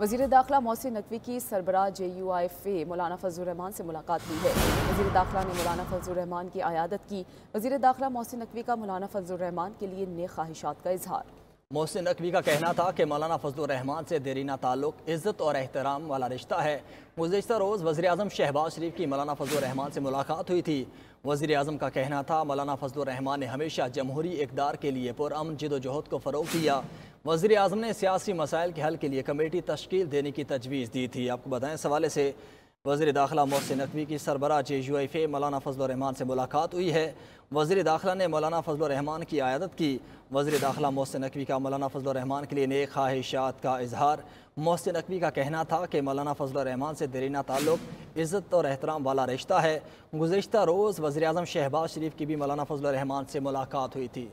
वजीर दाखिला मौसी नकवी की सरबराह जे यू आई एफ ए मौलाना फजलरहमान से मुलाकात हुई है वजीर दाखिला ने मौलाना फजलरहमान की आयादत की वजी दाखिला मौसी नकवी का मौलाना फजलरहमान के लिए नए ख्वाहिशात का इजहार मोहसिन नकवी का कहना था कि मौलाना फजलरहमान से देरीना ताल्लुक इज़्ज़त और अहतराम वाला रिश्ता है गुजशत रोज़ वज़ी अजम शहबाज शरीफ की मौलाना फजलरहमान से मुलाकात हुई थी वज़ी अजम का कहना था मौलाना फजलरहमान ने हमेशा जमहूरी इकदार के लिए पुरान जदोजहद को फ़रोग दिया वज़ी अजम ने सियासी मसाइल के हल के लिए कमेटी तश्ील देने की तजवीज़ दी थी आपको बताएँ इस हवाले से वजी दाखिला मोहसिन नकवी की सरबरा जे यू एफ ए मौलाना फजलरहमान से मुलाकात हुई है वजी दाखिला ने मौलाना फजलरहमान की आयादत की वजी दाखिला मोहसिन नकवी का मौलाना फजलरहमान के लिए नए ख्वाहिशात का इजहार मोहसिन नकवी का कहना था कि मौलाना फजलरहमान से दरीना ताल्लुक इज़्ज़त और एहतराम वाला रिश्ता है गुजशत रोज़ वजी अजम शहबाज शरीफ की भी मौलाना फजलरहमान से मुलाकात हुई थी